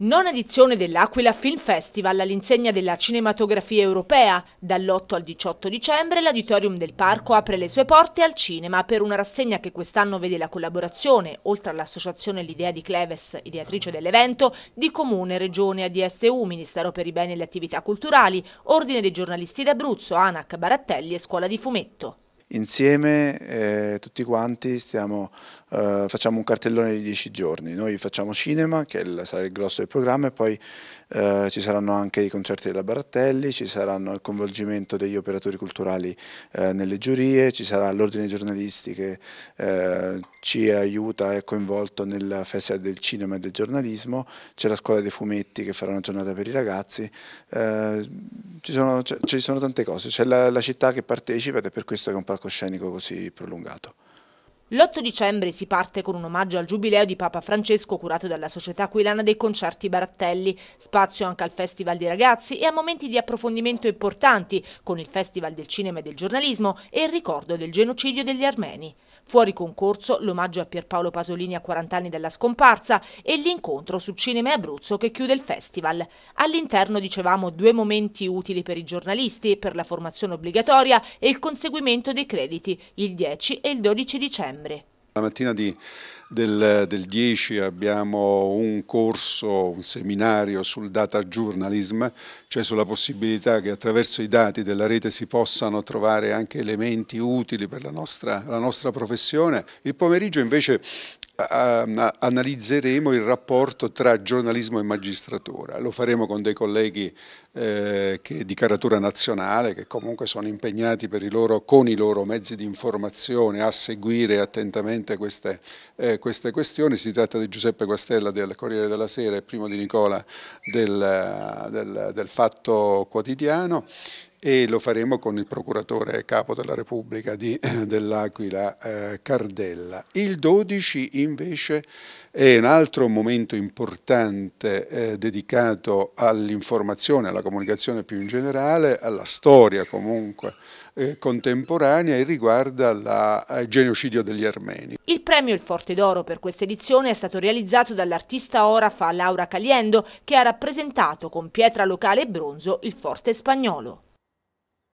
Nona edizione dell'Aquila Film Festival all'insegna della cinematografia europea. Dall'8 al 18 dicembre l'Auditorium del Parco apre le sue porte al cinema per una rassegna che quest'anno vede la collaborazione, oltre all'associazione L'Idea di Cleves, ideatrice dell'evento, di Comune, Regione, ADSU, Ministero per i Beni e le Attività Culturali, Ordine dei Giornalisti d'Abruzzo, ANAC, Barattelli e Scuola di Fumetto insieme eh, tutti quanti stiamo, eh, facciamo un cartellone di 10 giorni, noi facciamo cinema che il, sarà il grosso del programma e poi eh, ci saranno anche i concerti della Barattelli, ci saranno il coinvolgimento degli operatori culturali eh, nelle giurie, ci sarà l'ordine giornalisti che eh, ci aiuta e è coinvolto nella festa del cinema e del giornalismo, c'è la scuola dei fumetti che farà una giornata per i ragazzi, eh, ci sono, ci sono tante cose, c'è la, la città che partecipa ed è per questo che è un palcoscenico così prolungato. L'8 dicembre si parte con un omaggio al giubileo di Papa Francesco curato dalla Società Aquilana dei Concerti Barattelli, spazio anche al Festival dei Ragazzi e a momenti di approfondimento importanti con il Festival del Cinema e del Giornalismo e il ricordo del genocidio degli armeni. Fuori concorso l'omaggio a Pierpaolo Pasolini a 40 anni dalla scomparsa e l'incontro su Cinema e Abruzzo che chiude il festival. All'interno dicevamo due momenti utili per i giornalisti, per la formazione obbligatoria e il conseguimento dei crediti, il 10 e il 12 dicembre settembre. La mattina di, del, del, 10 abbiamo un corso, un seminario sul data journalism, cioè sulla possibilità che attraverso i dati della rete si possano trovare anche elementi utili per la nostra, la nostra professione. Il pomeriggio invece analizzeremo il rapporto tra giornalismo e magistratura. Lo faremo con dei colleghi eh, di caratura nazionale che comunque sono impegnati i loro, con i loro mezzi di informazione a seguire attentamente queste, eh, queste, questioni. Si tratta di Giuseppe Guastella del Corriere della Sera e Primo di Nicola del, del, del Fatto Quotidiano e lo faremo con il procuratore capo della Repubblica eh, dell'Aquila eh, Cardella. Il 12 invece è un altro momento importante eh, dedicato all'informazione, alla comunicazione più in generale, alla storia comunque eh, contemporanea e riguarda il eh, genocidio degli armeni. Il premio Il Forte d'Oro per questa edizione è stato realizzato dall'artista orafa Laura Caliendo che ha rappresentato con pietra locale e bronzo il forte spagnolo.